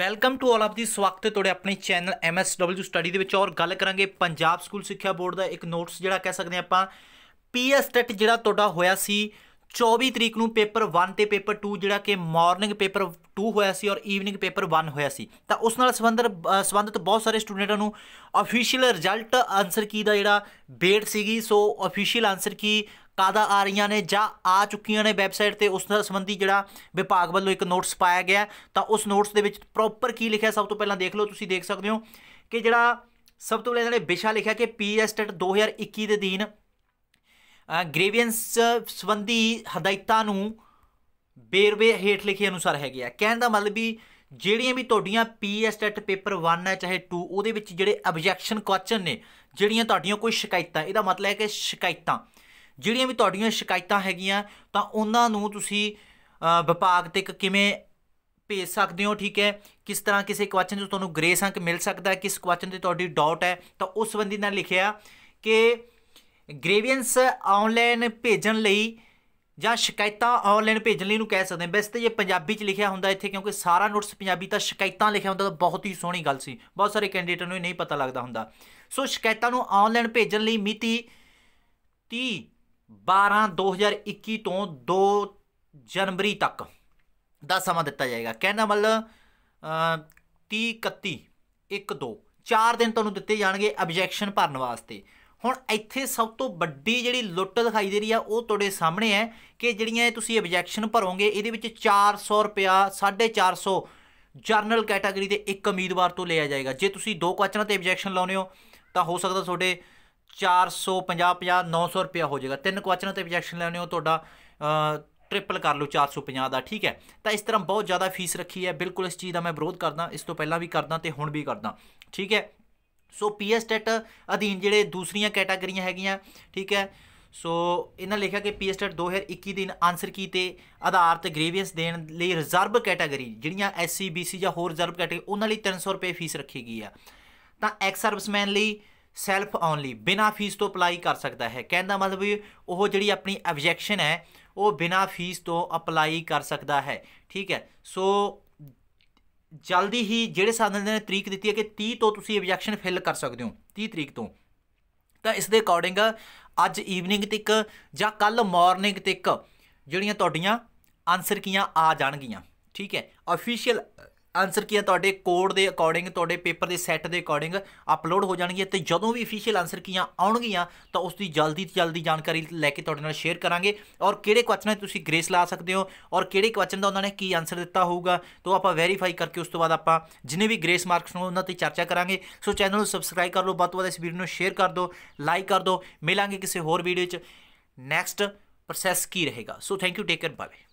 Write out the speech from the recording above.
welcome to all of the ਸਵਾਗਤ ਹੈ ਤੁਹਾਡੇ ਆਪਣੇ ਚੈਨਲ MSW ਸਟੱਡੀ ਦੇ ਵਿੱਚ ਔਰ ਗੱਲ ਕਰਾਂਗੇ ਪੰਜਾਬ ਸਕੂਲ ਸਿੱਖਿਆ ਬੋਰਡ ਦਾ ਇੱਕ ਨੋਟਸ ਜਿਹੜਾ ਕਹਿ ਸਕਦੇ ਆਪਾਂ ਪੀਐਸ ਟੈਟ ਜਿਹੜਾ ਤੁਹਾਡਾ ਹੋਇਆ ਸੀ 24 ਤਰੀਕ ਨੂੰ ਪੇਪਰ 1 ਤੇ ਪੇਪਰ 2 ਜਿਹੜਾ ਕਿ ਮਾਰਨਿੰਗ ਪੇਪਰ 2 ਹੋਇਆ ਸੀ ਔਰ ਈਵਨਿੰਗ ਪੇਪਰ 1 ਹੋਇਆ ਸੀ ਤਾਂ ਉਸ ਨਾਲ ਸੰਬੰਧਿਤ ਸੰਬੰਧਿਤ ਬਹੁਤ ਸਾਰੇ ਸਟੂਡੈਂਟਾਂ ਨੂੰ ਅਫੀਸ਼ੀਅਲ ਰਿਜ਼ਲਟ ਆਨਸਰ ਕੀ ਦਾ ਜਿਹੜਾ ਵੇਟ ਸੀਗੀ ਸੋ ਅਫੀਸ਼ੀਅਲ ਆਨਸਰ ਕੀ ਕਾਦਾ ਆ ਰਹੀਆਂ ਨੇ ਜਾਂ ਆ ਚੁੱਕੀਆਂ ਨੇ ਵੈਬਸਾਈਟ ਤੇ ਉਸ ਨਾਲ ਸੰਬੰਧੀ ਜਿਹੜਾ ਵਿਭਾਗ ਵੱਲੋਂ ਇੱਕ ਨੋਟਿਸ ਪਾਇਆ ਗਿਆ ਤਾਂ ਉਸ ਨੋਟਿਸ ਦੇ ਵਿੱਚ ਪ੍ਰੋਪਰ ਕੀ ਲਿਖਿਆ ਸਭ ਤੋਂ ਪਹਿਲਾਂ ਦੇਖ ਲਓ ਤੁਸੀਂ ਦੇਖ ਸਕਦੇ ਹੋ ਕਿ ਜਿਹੜਾ ਸਭ ਤੋਂ ਪਹਿਲਾਂ ਇਹਨਾਂ ਨੇ ਵਿਸ਼ਾ ਲਿਖਿਆ ਕਿ ਪੀਐਸਟੇਟ 2021 ਦੇ ਦੀਨ ਗ੍ਰੀਵੈਂਸ ਸੰਬੰਧੀ ਹਦਾਇਤਾਂ ਨੂੰ ਬੇਰਵੇ ਹੇਠ ਲਿਖੇ ਅਨੁਸਾਰ ਹੈਗੇ ਆ ਕਹਿਣ ਦਾ ਮਤਲਬ ਵੀ ਜਿਹੜੀਆਂ ਵੀ ਤੁਹਾਡੀਆਂ ਪੀਐਸਟੇਟ ਪੇਪਰ 1 ਹੈ ਚਾਹੇ 2 ਉਹਦੇ ਵਿੱਚ ਜਿਹੜੇ ਆਬਜੈਕਸ਼ਨ ਕੁਐਸਚਨ ਨੇ ਜਿਹੜੀਆਂ ਤੁਹਾਡੀਆਂ ਕੋਈ ਸ਼ਿਕਾਇਤਾਂ ਇਹਦਾ ਮਤਲਬ ਹੈ ਕਿ ਸ਼ਿਕਾਇਤਾਂ ਜਿਹੜੀਆਂ ਵੀ ਤੁਹਾਡੀਆਂ ਸ਼ਿਕਾਇਤਾਂ ਹੈਗੀਆਂ ਤਾਂ ਉਹਨਾਂ ਨੂੰ ਤੁਸੀਂ ਵਿਭਾਗ ਤੱਕ ਕਿਵੇਂ ਭੇਜ ਸਕਦੇ ਹੋ ਠੀਕ ਹੈ ਕਿਸ ਤਰ੍ਹਾਂ ਕਿਸੇ ਕੁਐਸਚਨ ਤੋਂ ਤੁਹਾਨੂੰ ਗ੍ਰੇਸ ਅੰਕ ਮਿਲ ਸਕਦਾ ਹੈ ਕਿਸ ਕੁਐਸਚਨ ਤੇ ਤੁਹਾਡੀ ਡਾਊਟ ਹੈ ਤਾਂ ਉਸ ਸੰਬੰਧੀ ਨਾਲ ਲਿਖਿਆ ਕਿ ਗ੍ਰੇਵੀਐਂਸ ਆਨਲਾਈਨ ਭੇਜਣ ਲਈ ਜਾਂ ਸ਼ਿਕਾਇਤਾਂ ਆਨਲਾਈਨ ਭੇਜਣ ਲਈ ਨੂੰ ਕਹਿ ਸਕਦੇ ਹਾਂ ਵੈਸੇ ਤਾਂ ਇਹ ਪੰਜਾਬੀ 'ਚ ਲਿਖਿਆ ਹੁੰਦਾ ਇੱਥੇ ਕਿਉਂਕਿ ਸਾਰਾ ਨੋਟਸ ਪੰਜਾਬੀ ਤਾਂ ਸ਼ਿਕਾਇਤਾਂ ਲਿਖਿਆ ਹੁੰਦਾ ਤਾਂ ਬਹੁਤ ਹੀ ਸੋਹਣੀ ਗੱਲ ਸੀ ਬਹੁਤ ਸਾਰੇ ਕੈਂਡੀਡੇਟਾਂ ਨੂੰ ਇਹ ਨਹੀਂ ਪਤਾ ਲੱਗਦਾ ਹੁੰਦਾ ਸੋ ਸ਼ਿਕਾਇਤਾਂ ਨੂੰ ਆਨਲਾਈਨ ਭੇਜਣ ਲਈ ਮਿਤੀ 30 12 2021 ਤੋਂ 2 ਜਨਵਰੀ ਤੱਕ ਦਾ ਸਮਾਂ ਦਿੱਤਾ ਜਾਏਗਾ ਕਹਿੰਦਾ ਮਤਲਬ 30 31 1 2 4 ਦਿਨ ਤੁਹਾਨੂੰ ਦਿੱਤੇ ਜਾਣਗੇ ਆਬਜੈਕਸ਼ਨ ਭਰਨ ਵਾਸਤੇ ਹੁਣ ਇੱਥੇ ਸਭ ਤੋਂ ਵੱਡੀ ਜਿਹੜੀ ਲੁੱਟ ਦਿਖਾਈ ਦੇ ਰਹੀ ਆ ਉਹ ਤੁਹਾਡੇ ਸਾਹਮਣੇ ਹੈ ਕਿ ਜਿਹੜੀਆਂ ਇਹ ਤੁਸੀਂ ਆਬਜੈਕਸ਼ਨ ਭਰੋਗੇ ਇਹਦੇ ਵਿੱਚ 400 ਰੁਪਿਆ 450 ਜਰਨਲ ਕੈਟਾਗਰੀ ਦੇ ਇੱਕ ਉਮੀਦਵਾਰ ਤੋਂ ਲਿਆ ਜਾਏਗਾ ਜੇ ਤੁਸੀਂ ਦੋ ਕੁਐਸਚਨਾਂ ਤੇ ਆਬਜੈਕਸ਼ਨ ਲਾਉਨੇ ਹੋ ਤਾਂ ਹੋ ਸਕਦਾ ਤੁਹਾਡੇ 450 50 900 ਰੁਪਿਆ ਹੋ ਜਾਏਗਾ ਤਿੰਨ ਕੁਐਸਚਨਾਂ ਤੇ ਰਿਜੈਕਸ਼ਨ ਲੈਣੇ ਹੋ ਤੁਹਾਡਾ ਟ੍ਰਿਪਲ ਕਰ ਲਓ 450 ਦਾ ਠੀਕ ਹੈ ਤਾਂ ਇਸ ਤਰ੍ਹਾਂ ਬਹੁਤ ਜ਼ਿਆਦਾ ਫੀਸ ਰੱਖੀ ਹੈ ਬਿਲਕੁਲ ਇਸ ਚੀਜ਼ ਦਾ ਮੈਂ ਵਿਰੋਧ ਕਰਦਾ ਇਸ ਤੋਂ ਪਹਿਲਾਂ ਵੀ ਕਰਦਾ ਤੇ ਹੁਣ ਵੀ ਕਰਦਾ ਠੀਕ ਹੈ ਸੋ ਪੀਐਸ ਟੈਟ ਅਧੀਨ ਜਿਹੜੇ ਦੂਸਰੀਆਂ ਕੈਟਾਗਰੀਆਂ ਹੈਗੀਆਂ ਠੀਕ ਹੈ ਸੋ ਇਹਨਾਂ ਲਿਖਿਆ ਕਿ ਪੀਐਸ ਟੈਟ 2021 ਦੇ ਆਨਸਰ ਕੀ ਤੇ ਤੇ ਗ੍ਰੀਵੈਂਸ ਦੇਣ ਲਈ ਰਿਜ਼ਰਵ ਕੈਟਾਗਰੀ ਜਿਹੜੀਆਂ ਐਸਸੀ ਬੀਸੀ ਜਾਂ ਹੋਰ ਰਿਜ਼ਰਵ ਕੈਟਾਗਰੀ ਉਹਨਾਂ ਲਈ 300 ਰੁਪਏ ਫੀਸ ਰੱਖੀ ਗਈ ਆ ਤਾਂ ਐਕਸ ਸਰਵਿਸਮੈਨ ਲਈ ਸੈਲਫ ਓਨਲੀ ਬਿਨਾ ਫੀਸ ਤੋਂ ਅਪਲਾਈ ਕਰ ਸਕਦਾ ਹੈ ਕਹਿੰਦਾ ਮਤਲਬ ਉਹ ਜਿਹੜੀ ਆਪਣੀ ਆਬਜੈਕਸ਼ਨ ਹੈ ਉਹ ਬਿਨਾ ਫੀਸ ਤੋਂ ਅਪਲਾਈ ਕਰ ਸਕਦਾ ਹੈ ਠੀਕ ਹੈ ਸੋ ਜਲਦੀ ਹੀ ਜਿਹੜੇ ਸਾਧਨ ਨੇ ਤਰੀਕ ਦਿੱਤੀ ਹੈ ਕਿ 30 ਤੋਂ ਤੁਸੀਂ ਆਬਜੈਕਸ਼ਨ ਫਿਲ ਕਰ ਸਕਦੇ ਹੋ 30 ਤਰੀਕ ਤੋਂ ਤਾਂ ਇਸ ਦੇ ਅਕੋਰਡਿੰਗ ਅੱਜ ਈਵਨਿੰਗ ਤੱਕ ਜਾਂ ਕੱਲ ਮਾਰਨਿੰਗ ਤੱਕ ਜਿਹੜੀਆਂ ਤੁਹਾਡੀਆਂ ਆਨਸਰ ਕੀਆਂ ਆ ਜਾਣਗੀਆਂ ਠੀਕ ਹੈ ਅਫੀਸ਼ੀਅਲ ਆਨਸਰ ਕੀ ਹੈ ਤੁਹਾਡੇ ਕੋਡ ਦੇ ਅਕੋਰਡਿੰਗ ਤੁਹਾਡੇ ਪੇਪਰ ਦੇ ਸੈੱਟ ਦੇ ਅਕੋਰਡਿੰਗ ਅਪਲੋਡ ਹੋ ਜਾਣਗੇ ਤੇ ਜਦੋਂ ਵੀ ਅਫੀਸ਼ੀਅਲ ਆਨਸਰ ਕੀਆਂ ਆਉਣਗੀਆਂ ਤਾਂ ਉਸ ਦੀ ਜਲਦੀ ਤੋਂ ਜਲਦੀ ਜਾਣਕਾਰੀ ਲੈ ਕੇ ਤੁਹਾਡੇ ਨਾਲ ਸ਼ੇਅਰ ਕਰਾਂਗੇ ਔਰ ਕਿਹੜੇ ਕੁਐਸਚਨਾਂ 'ਤੇ ਤੁਸੀਂ ਗ੍ਰੇਸ ਲਾ ਸਕਦੇ ਹੋ ਔਰ ਕਿਹੜੇ ਕੁਐਸਚਨ ਦਾ ਉਹਨਾਂ ਨੇ ਕੀ ਆਨਸਰ ਦਿੱਤਾ ਹੋਊਗਾ ਤੋਂ ਆਪਾਂ ਵੈਰੀਫਾਈ ਕਰਕੇ ਉਸ ਤੋਂ ਬਾਅਦ ਆਪਾਂ ਜਿਨੇ ਵੀ ਗ੍ਰੇਸ ਮਾਰਕਸ ਨੂੰ ਉਹਨਾਂ ਤੇ ਚਰਚਾ ਕਰਾਂਗੇ ਸੋ ਚੈਨਲ ਨੂੰ ਸਬਸਕ੍ਰਾਈਬ ਕਰ ਲਓ ਵੱਧ ਤੋਂ ਵੱਧ ਇਸ ਵੀਡੀਓ ਨੂੰ ਸ਼ੇਅਰ ਕਰ ਦਿਓ ਲਾਈਕ ਕਰ ਦਿਓ ਮਿਲਾਂਗੇ ਕਿਸੇ ਹੋਰ ਵੀਡੀਓ 'ਚ ਨੈਕਸਟ ਪ੍ਰੋਸੈਸ ਕੀ ਰਹੇਗਾ so thank you take care bye